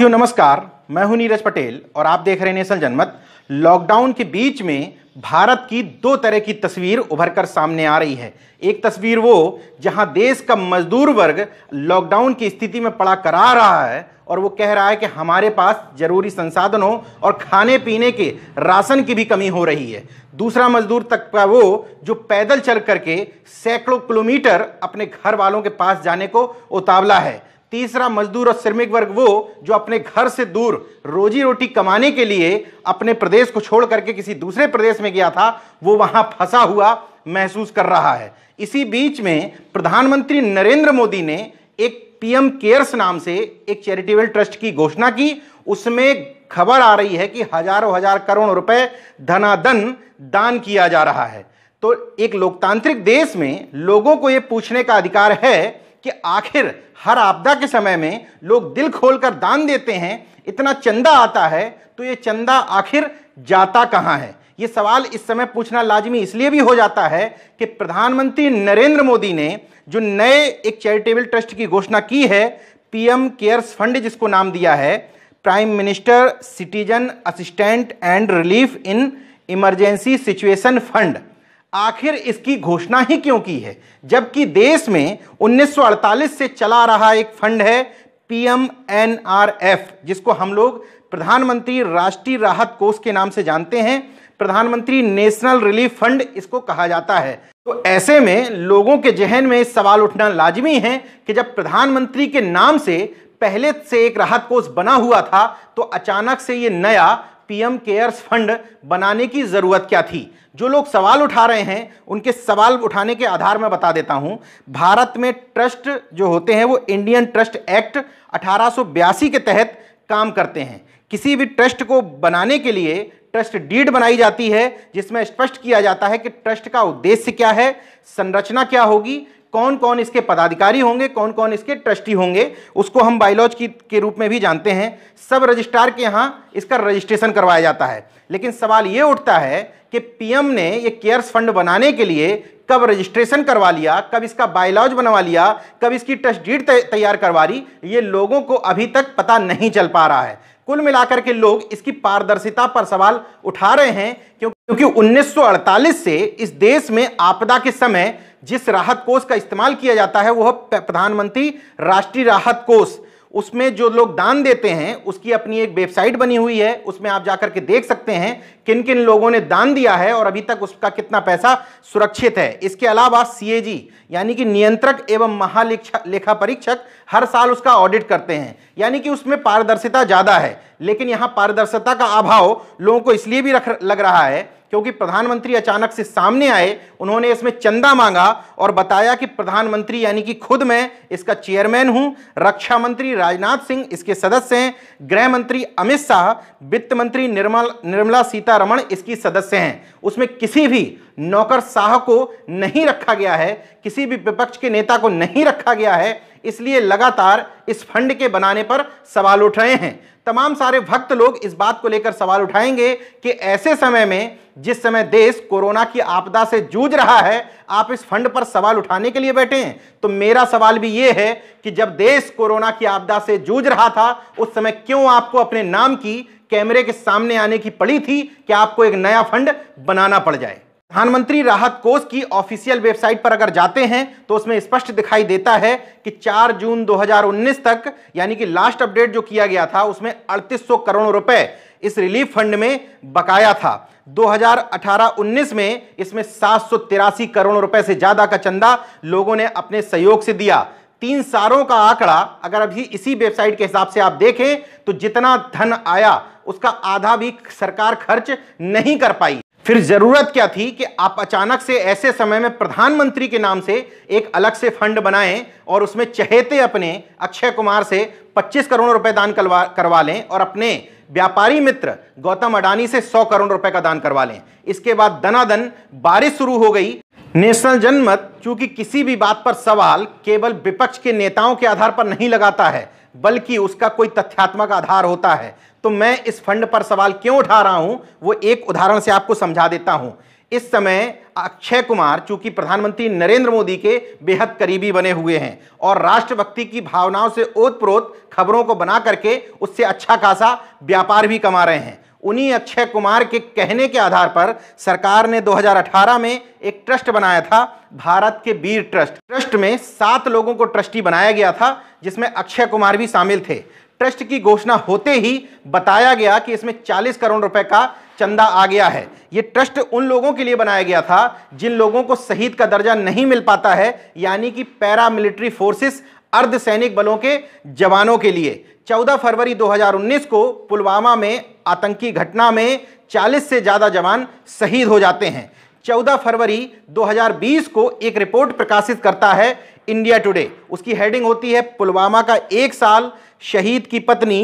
साथियों नमस्कार मैं हूं नीरज पटेल और आप देख रहे हैं नेशनल जनमत लॉकडाउन के बीच में भारत की दो तरह की तस्वीर उभर कर सामने आ रही है एक तस्वीर वो जहां देश का मजदूर वर्ग लॉकडाउन की स्थिति में पड़ा करा रहा है और वो कह रहा है कि हमारे पास जरूरी संसाधनों और खाने पीने के राशन की भी कमी हो रही है दूसरा मजदूर तक का वो जो पैदल चल करके सैकड़ों किलोमीटर अपने घर वालों के पास जाने को उतावला है तीसरा मजदूर और श्रमिक वर्ग वो जो अपने घर से दूर रोजी रोटी कमाने के लिए अपने प्रदेश को छोड़ करके किसी दूसरे प्रदेश में गया था वो वहां फंसा हुआ महसूस कर रहा है इसी बीच में प्रधानमंत्री नरेंद्र मोदी ने एक पीएम केयर्स नाम से एक चैरिटेबल ट्रस्ट की घोषणा की उसमें खबर आ रही है कि हजारों हजार करोड़ रुपए धनाधन दान किया जा रहा है तो एक लोकतांत्रिक देश में लोगों को यह पूछने का अधिकार है कि आखिर हर आपदा के समय में लोग दिल खोलकर दान देते हैं इतना चंदा आता है तो ये चंदा आखिर जाता कहाँ है ये सवाल इस समय पूछना लाजमी इसलिए भी हो जाता है कि प्रधानमंत्री नरेंद्र मोदी ने जो नए एक चैरिटेबल ट्रस्ट की घोषणा की है पीएम केयर्स फंड जिसको नाम दिया है prime minister citizen assistance and relief in emergency situation fund आखिर इसकी घोषणा ही क्यों की है जबकि देश में 1948 से चला रहा एक फंड है पीएम एनआरएफ जिसको हम लोग प्रधानमंत्री राष्ट्रीय राहत कोष के नाम से जानते हैं प्रधानमंत्री नेशनल रिलीफ फंड इसको कहा जाता है तो ऐसे में लोगों के जहन में सवाल उठना लाजमी है कि जब प्रधानमंत्री के नाम से पहले से एक राहत कोष बना हुआ था तो अचानक से ये नया पीएम केयर्स फंड बनाने की ज़रूरत क्या थी जो लोग सवाल उठा रहे हैं उनके सवाल उठाने के आधार में बता देता हूं भारत में ट्रस्ट जो होते हैं वो इंडियन ट्रस्ट एक्ट अठारह के तहत काम करते हैं किसी भी ट्रस्ट को बनाने के लिए ट्रस्ट डीड बनाई जाती है जिसमें स्पष्ट किया जाता है कि ट्रस्ट का उद्देश्य क्या है संरचना क्या होगी कौन कौन इसके पदाधिकारी होंगे कौन कौन इसके ट्रस्टी होंगे उसको हम बायोलॉज की के रूप में भी जानते हैं सब रजिस्ट्रार के यहाँ इसका रजिस्ट्रेशन करवाया जाता है लेकिन सवाल ये उठता है कि पीएम ने ये केयर्स फंड बनाने के लिए कब रजिस्ट्रेशन करवा लिया कब इसका बायलॉज बनवा लिया कब इसकी टेस्ट डीट तैयार करवा ली ये लोगों को अभी तक पता नहीं चल पा रहा है कुल मिलाकर के लोग इसकी पारदर्शिता पर सवाल उठा रहे हैं क्योंकि 1948 से इस देश में आपदा के समय जिस राहत कोष का इस्तेमाल किया जाता है वह प्रधानमंत्री राष्ट्रीय राहत कोष उसमें जो लोग दान देते हैं उसकी अपनी एक वेबसाइट बनी हुई है उसमें आप जाकर के देख सकते हैं किन किन लोगों ने दान दिया है और अभी तक उसका कितना पैसा सुरक्षित है इसके अलावा सी यानी कि नियंत्रक एवं महालेखा परीक्षक हर साल उसका ऑडिट करते हैं यानी कि उसमें पारदर्शिता ज़्यादा है लेकिन यहां पारदर्शिता का अभाव लोगों को इसलिए भी रख लग रहा है क्योंकि प्रधानमंत्री अचानक से सामने आए उन्होंने इसमें चंदा मांगा और बताया कि प्रधानमंत्री यानी कि खुद मैं इसका चेयरमैन हूं रक्षा मंत्री राजनाथ सिंह इसके सदस्य हैं गृह मंत्री अमित शाह वित्त मंत्री निर्मल निर्मला सीतारमण इसकी सदस्य हैं उसमें किसी भी नौकर शाह को नहीं रखा गया है किसी भी विपक्ष के नेता को नहीं रखा गया है इसलिए लगातार इस फंड के बनाने पर सवाल उठ रहे हैं तमाम सारे भक्त लोग इस बात को लेकर सवाल उठाएंगे कि ऐसे समय में जिस समय देश कोरोना की आपदा से जूझ रहा है आप इस फंड पर सवाल उठाने के लिए बैठे हैं तो मेरा सवाल भी ये है कि जब देश कोरोना की आपदा से जूझ रहा था उस समय क्यों आपको अपने नाम की कैमरे के सामने आने की पड़ी थी कि आपको एक नया फंड बनाना पड़ जाए प्रधानमंत्री राहत कोष की ऑफिशियल वेबसाइट पर अगर जाते हैं तो उसमें स्पष्ट दिखाई देता है कि 4 जून 2019 तक यानी कि लास्ट अपडेट जो किया गया था उसमें 3800 करोड़ रुपए इस रिलीफ फंड में बकाया था 2018-19 में इसमें सात करोड़ रुपए से ज्यादा का चंदा लोगों ने अपने सहयोग से दिया तीन सालों का आंकड़ा अगर अभी इसी वेबसाइट के हिसाब से आप देखें तो जितना धन आया उसका आधा भी सरकार खर्च नहीं कर पाई फिर जरूरत क्या थी कि आप अचानक से ऐसे समय में प्रधानमंत्री के नाम से एक अलग से फंड बनाएं और उसमें चहेते अपने अक्षय कुमार से 25 करोड़ रुपए दान करवा करवा लें और अपने व्यापारी मित्र गौतम अडानी से 100 करोड़ रुपए का दान करवा लें इसके बाद दनादन बारिश शुरू हो गई नेशनल जनमत चूंकि किसी भी बात पर सवाल केवल विपक्ष के नेताओं के आधार पर नहीं लगाता है बल्कि उसका कोई तथ्यात्मक आधार होता है तो मैं इस फंड पर सवाल क्यों उठा रहा हूं वो एक उदाहरण से आपको समझा देता हूं इस समय अक्षय कुमार चूंकि प्रधानमंत्री नरेंद्र मोदी के बेहद करीबी बने हुए हैं और राष्ट्रभक्ति की भावनाओं से ओतप्रोत खबरों को बना करके उससे अच्छा खासा व्यापार भी कमा रहे हैं उन्हीं अक्षय कुमार के कहने के आधार पर सरकार ने 2018 में एक ट्रस्ट बनाया था भारत के वीर ट्रस्ट ट्रस्ट में सात लोगों को ट्रस्टी बनाया गया था जिसमें अक्षय कुमार भी शामिल थे ट्रस्ट की घोषणा होते ही बताया गया कि इसमें 40 करोड़ रुपए का चंदा आ गया है ये ट्रस्ट उन लोगों के लिए बनाया गया था जिन लोगों को शहीद का दर्जा नहीं मिल पाता है यानी कि पैरामिलिट्री फोर्सेस फोर्सेस अर्धसैनिक बलों के जवानों के लिए 14 फरवरी 2019 को पुलवामा में आतंकी घटना में 40 से ज़्यादा जवान शहीद हो जाते हैं 14 फरवरी 2020 को एक रिपोर्ट प्रकाशित करता है इंडिया टुडे उसकी हेडिंग होती है पुलवामा का एक साल शहीद की पत्नी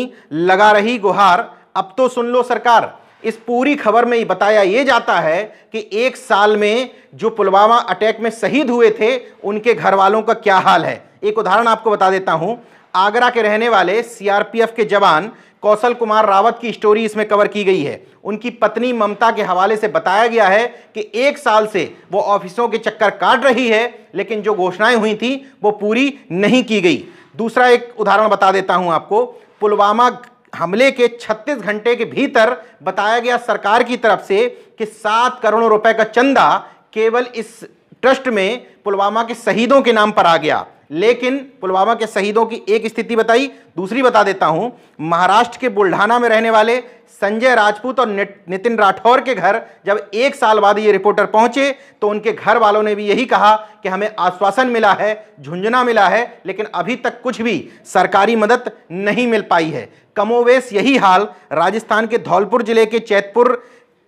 लगा रही गुहार अब तो सुन लो सरकार इस पूरी खबर में बताया ये जाता है कि एक साल में जो पुलवामा अटैक में शहीद हुए थे उनके घर वालों का क्या हाल है एक उदाहरण आपको बता देता हूं आगरा के रहने वाले सीआरपीएफ के जवान कौशल कुमार रावत की स्टोरी इसमें कवर की गई है उनकी पत्नी ममता के हवाले से बताया गया है कि एक साल से वो ऑफिसों के चक्कर काट रही है लेकिन जो घोषणाएं हुई थी वो पूरी नहीं की गई दूसरा एक उदाहरण बता देता हूं आपको पुलवामा हमले के 36 घंटे के भीतर बताया गया सरकार की तरफ से कि सात करोड़ रुपए का चंदा केवल इस ट्रस्ट में पुलवामा के शहीदों के नाम पर आ गया लेकिन पुलवामा के शहीदों की एक स्थिति बताई दूसरी बता देता हूं महाराष्ट्र के बुल्ढाना में रहने वाले संजय राजपूत और नितिन राठौर के घर जब एक साल बाद ये रिपोर्टर पहुंचे तो उनके घर वालों ने भी यही कहा कि हमें आश्वासन मिला है झुंझुना मिला है लेकिन अभी तक कुछ भी सरकारी मदद नहीं मिल पाई है कमोवेश यही हाल राजस्थान के धौलपुर जिले के चैतपुर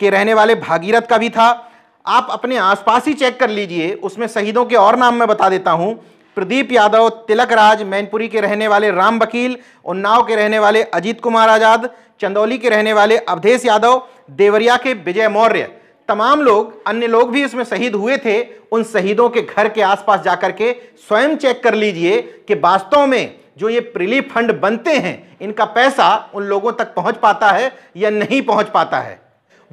के रहने वाले भागीरथ का भी था आप अपने आसपास ही चेक कर लीजिए उसमें शहीदों के और नाम मैं बता देता हूं प्रदीप यादव तिलक राज मैनपुरी के रहने वाले राम वकील उन्नाव के रहने वाले अजीत कुमार आज़ाद चंदौली के रहने वाले अवधेश यादव देवरिया के विजय मौर्य तमाम लोग अन्य लोग भी इसमें शहीद हुए थे उन शहीदों के घर के आसपास जाकर के स्वयं चेक कर लीजिए कि वास्तव में जो ये प्रिलीफ फंड बनते हैं इनका पैसा उन लोगों तक पहुंच पाता है या नहीं पहुंच पाता है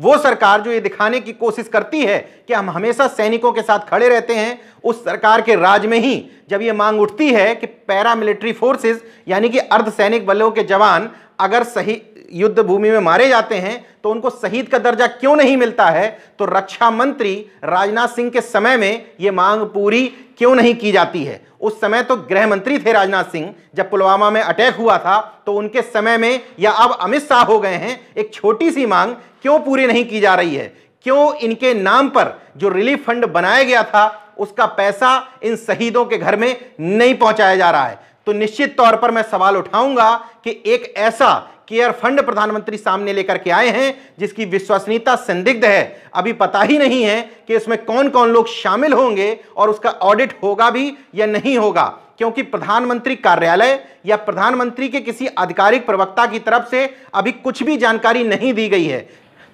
वो सरकार जो ये दिखाने की कोशिश करती है कि हम हमेशा सैनिकों के साथ खड़े रहते हैं उस सरकार के राज में ही जब ये मांग उठती है कि पैरामिलिट्री फोर्सेस यानी कि अर्धसैनिक बलों के जवान अगर सही युद्ध भूमि में मारे जाते हैं तो उनको शहीद का दर्जा क्यों नहीं मिलता है तो रक्षा मंत्री राजनाथ सिंह के समय में यह मांग पूरी क्यों नहीं की जाती है उस समय तो गृह मंत्री थे राजनाथ सिंह जब पुलवामा में अटैक हुआ था तो उनके समय में या अब अमित शाह हो गए हैं एक छोटी सी मांग क्यों पूरी नहीं की जा रही है क्यों इनके नाम पर जो रिलीफ फंड बनाया गया था उसका पैसा इन शहीदों के घर में नहीं पहुंचाया जा रहा है तो निश्चित तौर पर मैं सवाल उठाऊंगा कि एक ऐसा केयर फंड प्रधानमंत्री सामने लेकर के आए हैं जिसकी विश्वसनीयता संदिग्ध है अभी पता ही नहीं है कि इसमें कौन कौन लोग शामिल होंगे और उसका ऑडिट होगा भी या नहीं होगा क्योंकि प्रधानमंत्री कार्यालय या प्रधानमंत्री के किसी आधिकारिक प्रवक्ता की तरफ से अभी कुछ भी जानकारी नहीं दी गई है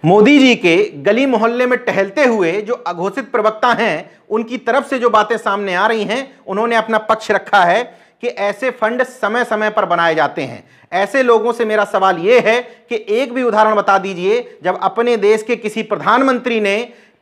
मोदी जी के गली मोहल्ले में टहलते हुए जो अघोषित प्रवक्ता हैं उनकी तरफ से जो बातें सामने आ रही हैं उन्होंने अपना पक्ष रखा है कि ऐसे फंड समय समय पर बनाए जाते हैं ऐसे लोगों से मेरा सवाल ये है कि एक भी उदाहरण बता दीजिए जब अपने देश के किसी प्रधानमंत्री ने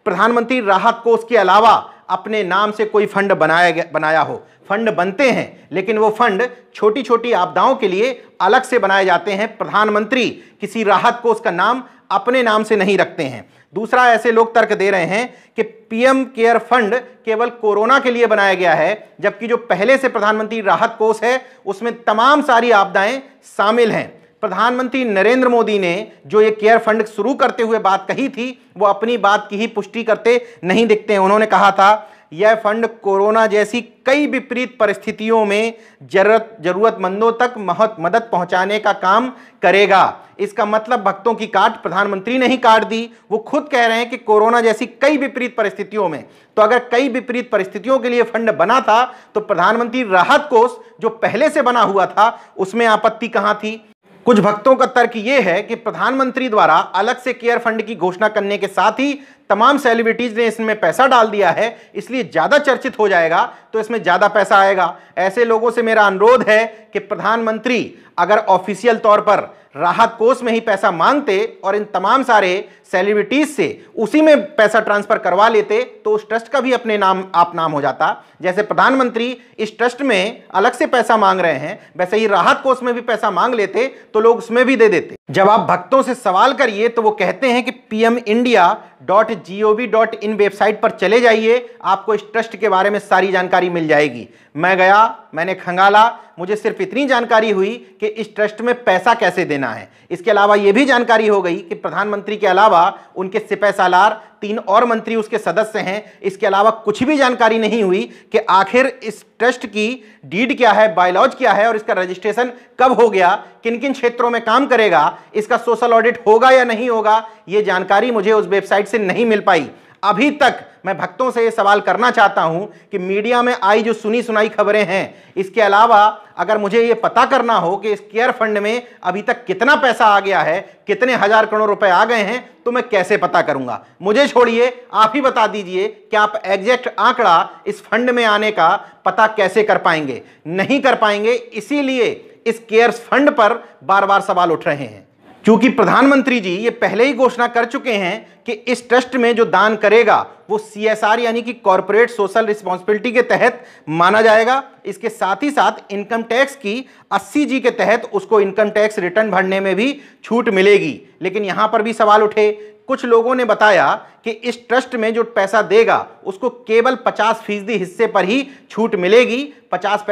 प्रधानमंत्री राहत कोष के अलावा अपने नाम से कोई फंड बनाया बनाया हो फंड बनते हैं लेकिन वो फंड छोटी छोटी आपदाओं के लिए अलग से बनाए जाते हैं प्रधानमंत्री किसी राहत कोष का नाम अपने नाम से नहीं रखते हैं दूसरा ऐसे लोग तर्क दे रहे हैं कि पीएम केयर फंड केवल कोरोना के लिए बनाया गया है जबकि जो पहले से प्रधानमंत्री राहत कोष है उसमें तमाम सारी आपदाएं शामिल हैं प्रधानमंत्री नरेंद्र मोदी ने जो ये केयर फंड शुरू करते हुए बात कही थी वो अपनी बात की ही पुष्टि करते नहीं दिखते उन्होंने कहा था यह फंड कोरोना जैसी कई विपरीत परिस्थितियों में जरूरत जरूरतमंदों तक महत मदद पहुंचाने का काम करेगा इसका मतलब भक्तों की काट प्रधानमंत्री ने ही काट दी वो खुद कह रहे हैं कि कोरोना जैसी कई विपरीत परिस्थितियों में तो अगर कई विपरीत परिस्थितियों के लिए फंड बना था तो प्रधानमंत्री राहत कोष जो पहले से बना हुआ था उसमें आपत्ति कहाँ थी कुछ भक्तों का तर्क यह है कि प्रधानमंत्री द्वारा अलग से केयर फंड की घोषणा करने के साथ ही तमाम सेलिब्रिटीज ने इसमें पैसा डाल दिया है इसलिए ज़्यादा चर्चित हो जाएगा तो इसमें ज़्यादा पैसा आएगा ऐसे लोगों से मेरा अनुरोध है कि प्रधानमंत्री अगर ऑफिशियल तौर पर राहत कोष में ही पैसा मांगते और इन तमाम सारे सेलिब्रिटीज से उसी में पैसा ट्रांसफर करवा लेते तो उस ट्रस्ट का भी अपने नाम आप नाम हो जाता जैसे प्रधानमंत्री इस ट्रस्ट में अलग से पैसा मांग रहे हैं वैसे ही राहत कोष में भी पैसा मांग लेते तो लोग उसमें भी दे देते जब आप भक्तों से सवाल करिए तो वो कहते हैं कि PM India dot G O V dot in website पर चले जाइए आपको इस ट्रस्ट के बारे में सारी जानकारी मिल जाएगी मैं गया मैंने खंगाला मुझे सिर्फ इतनी जानकारी हुई कि इस ट्रस्ट में पैसा कैसे देना है इसके अलावा ये भी जानकारी हो गई कि प्रधानमंत्री के अलावा उनके सिपह सालार तीन और मंत्री उसके सदस्य हैं इसके अलावा कुछ भी जानकारी नहीं हुई कि आखिर इस ट्रस्ट की डीड क्या है बायोलॉज क्या है और इसका रजिस्ट्रेशन कब हो गया किन किन क्षेत्रों में काम करेगा इसका सोशल ऑडिट होगा या नहीं होगा ये जानकारी मुझे उस वेबसाइट से नहीं मिल पाई अभी तक मैं भक्तों से ये सवाल करना चाहता हूं कि मीडिया में आई जो सुनी सुनाई खबरें हैं इसके अलावा अगर मुझे ये पता करना हो कि इस केयर फंड में अभी तक कितना पैसा आ गया है कितने हजार करोड़ रुपए आ गए हैं तो मैं कैसे पता करूंगा मुझे छोड़िए आप ही बता दीजिए कि आप एग्जैक्ट आंकड़ा इस फंड में आने का पता कैसे कर पाएंगे नहीं कर पाएंगे इसीलिए इस केयर फंड पर बार बार सवाल उठ रहे हैं क्योंकि प्रधानमंत्री जी ये पहले ही घोषणा कर चुके हैं कि इस ट्रस्ट में जो दान करेगा वो सीएसआर यानी कि कॉरपोरेट सोशल रिस्पॉन्सिबिलिटी के तहत माना जाएगा इसके साथ ही साथ इनकम टैक्स की अस्सी जी के तहत उसको इनकम टैक्स रिटर्न भरने में भी छूट मिलेगी लेकिन यहां पर भी सवाल उठे कुछ लोगों ने बताया कि इस ट्रस्ट में जो पैसा देगा उसको केवल 50 फीसदी हिस्से पर ही छूट मिलेगी 50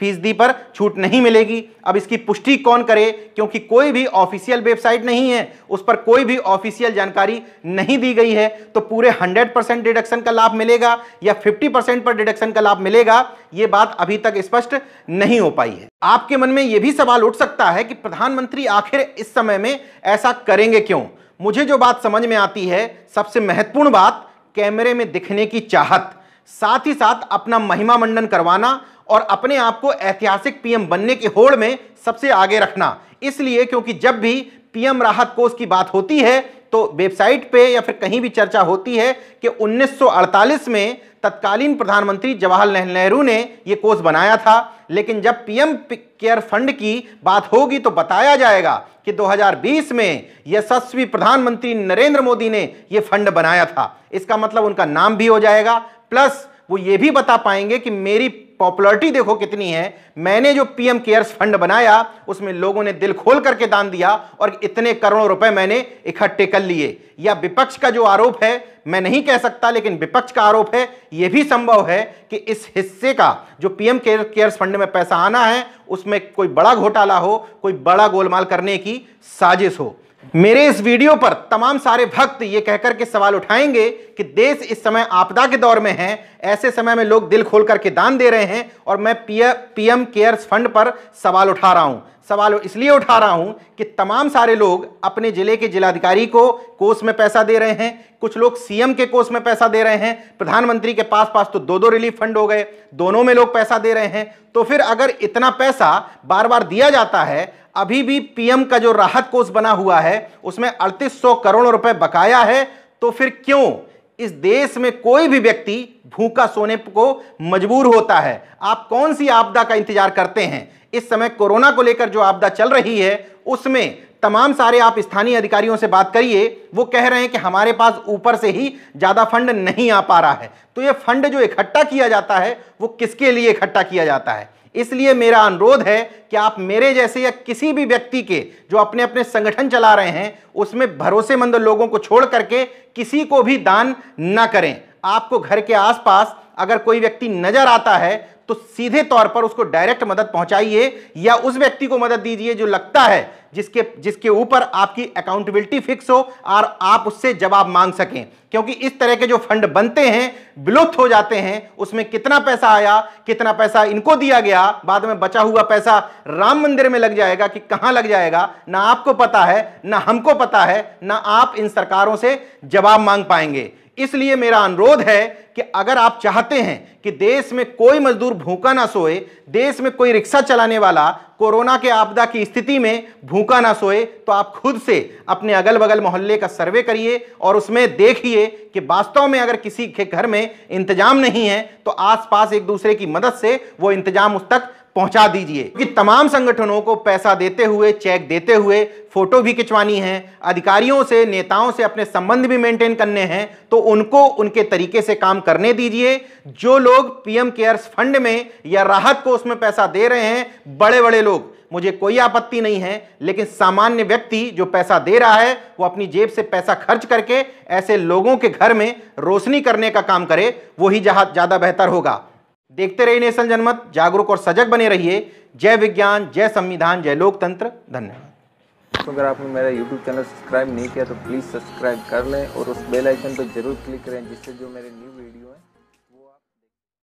फीसदी पर छूट नहीं मिलेगी अब इसकी पुष्टि कौन करे क्योंकि कोई भी ऑफिशियल वेबसाइट नहीं है उस पर कोई भी ऑफिशियल जानकारी नहीं दी गई है तो पूरे 100 परसेंट डिडक्शन का लाभ मिलेगा या 50 परसेंट पर डिडक्शन का लाभ मिलेगा ये बात अभी तक स्पष्ट नहीं हो पाई है आपके मन में यह भी सवाल उठ सकता है कि प्रधानमंत्री आखिर इस समय में ऐसा करेंगे क्यों मुझे जो बात समझ में आती है सबसे महत्वपूर्ण बात कैमरे में दिखने की चाहत साथ ही साथ अपना महिमा मंडन करवाना और अपने आप को ऐतिहासिक पीएम बनने की होड़ में सबसे आगे रखना इसलिए क्योंकि जब भी पीएम राहत कोष की बात होती है तो वेबसाइट पे या फिर कहीं भी चर्चा होती है कि 1948 में तत्कालीन प्रधानमंत्री जवाहरलाल नेहरू ने यह कोष बनाया था लेकिन जब पीएम केयर फंड की बात होगी तो बताया जाएगा कि 2020 में यशस्वी प्रधानमंत्री नरेंद्र मोदी ने यह फंड बनाया था इसका मतलब उनका नाम भी हो जाएगा प्लस वो ये भी बता पाएंगे कि मेरी पॉपुलरिटी देखो कितनी है मैंने जो पीएम केयर्स फंड बनाया उसमें लोगों ने दिल खोल करके दान दिया और इतने करोड़ों रुपए मैंने इकट्ठे कर लिए या विपक्ष का जो आरोप है मैं नहीं कह सकता लेकिन विपक्ष का आरोप है यह भी संभव है कि इस हिस्से का जो पीएम केयर केयर्स फंड में पैसा आना है उसमें कोई बड़ा घोटाला हो कोई बड़ा गोलमाल करने की साजिश हो मेरे इस वीडियो पर तमाम सारे भक्त ये कहकर के सवाल उठाएंगे कि देश इस समय आपदा के दौर में है ऐसे समय में लोग दिल खोल करके दान दे रहे हैं और मैं पीएम केयर्स फंड पर सवाल उठा रहा हूं सवाल इसलिए उठा रहा हूं कि तमाम सारे लोग अपने जिले के जिलाधिकारी को कोष में पैसा दे रहे हैं कुछ लोग सीएम के कोष में पैसा दे रहे हैं प्रधानमंत्री के पास पास तो दो दो रिलीफ फंड हो गए दोनों में लोग पैसा दे रहे हैं तो फिर अगर इतना पैसा बार बार दिया जाता है अभी भी पीएम का जो राहत कोष बना हुआ है उसमें 3800 करोड़ रुपए बकाया है तो फिर क्यों इस देश में कोई भी व्यक्ति भूखा सोने को मजबूर होता है आप कौन सी आपदा का इंतजार करते हैं इस समय कोरोना को लेकर जो आपदा चल रही है उसमें तमाम सारे आप स्थानीय अधिकारियों से बात करिए वो कह रहे हैं कि हमारे पास ऊपर से ही ज़्यादा फंड नहीं आ पा रहा है तो ये फंड जो इकट्ठा किया जाता है वो किसके लिए इकट्ठा किया जाता है इसलिए मेरा अनुरोध है कि आप मेरे जैसे या किसी भी व्यक्ति के जो अपने अपने संगठन चला रहे हैं उसमें भरोसेमंद लोगों को छोड़ करके किसी को भी दान ना करें आपको घर के आसपास अगर कोई व्यक्ति नजर आता है तो सीधे तौर पर उसको डायरेक्ट मदद पहुंचाइए या उस व्यक्ति को मदद दीजिए जो लगता है जिसके जिसके ऊपर आपकी अकाउंटेबिलिटी फिक्स हो और आप उससे जवाब मांग सकें क्योंकि इस तरह के जो फंड बनते हैं विलुप्त हो जाते हैं उसमें कितना पैसा आया कितना पैसा इनको दिया गया बाद में बचा हुआ पैसा राम मंदिर में लग जाएगा कि कहां लग जाएगा ना आपको पता है ना हमको पता है ना आप इन सरकारों से जवाब मांग पाएंगे इसलिए मेरा अनुरोध है कि अगर आप चाहते हैं कि देश में कोई मजदूर भूखा ना सोए देश में कोई रिक्शा चलाने वाला कोरोना के आपदा की स्थिति में भूखा ना सोए तो आप खुद से अपने अगल बगल मोहल्ले का सर्वे करिए और उसमें देखिए कि वास्तव में अगर किसी के घर में इंतजाम नहीं है तो आसपास एक दूसरे की मदद से वो इंतजाम उस तक पहुंचा दीजिए क्योंकि तमाम संगठनों को पैसा देते हुए चेक देते हुए फोटो भी खिंचवानी है अधिकारियों से नेताओं से अपने संबंध भी मेंटेन करने हैं तो उनको उनके तरीके से काम करने दीजिए जो लोग पीएम केयर्स फंड में या राहत को उसमें पैसा दे रहे हैं बड़े बड़े लोग मुझे कोई आपत्ति नहीं है लेकिन सामान्य व्यक्ति जो पैसा दे रहा है वो अपनी जेब से पैसा खर्च करके ऐसे लोगों के घर में रोशनी करने का काम करे वही ज़्यादा बेहतर होगा देखते रहिए नेशनल जनमत जागरूक और सजग बने रहिए जय विज्ञान जय संविधान जय लोकतंत्र धन्यवाद तो अगर आपने मेरा यूट्यूब चैनल सब्सक्राइब नहीं किया तो प्लीज़ सब्सक्राइब कर लें और उस बेल आइकन पर जरूर क्लिक करें जिससे जो मेरे न्यू वीडियो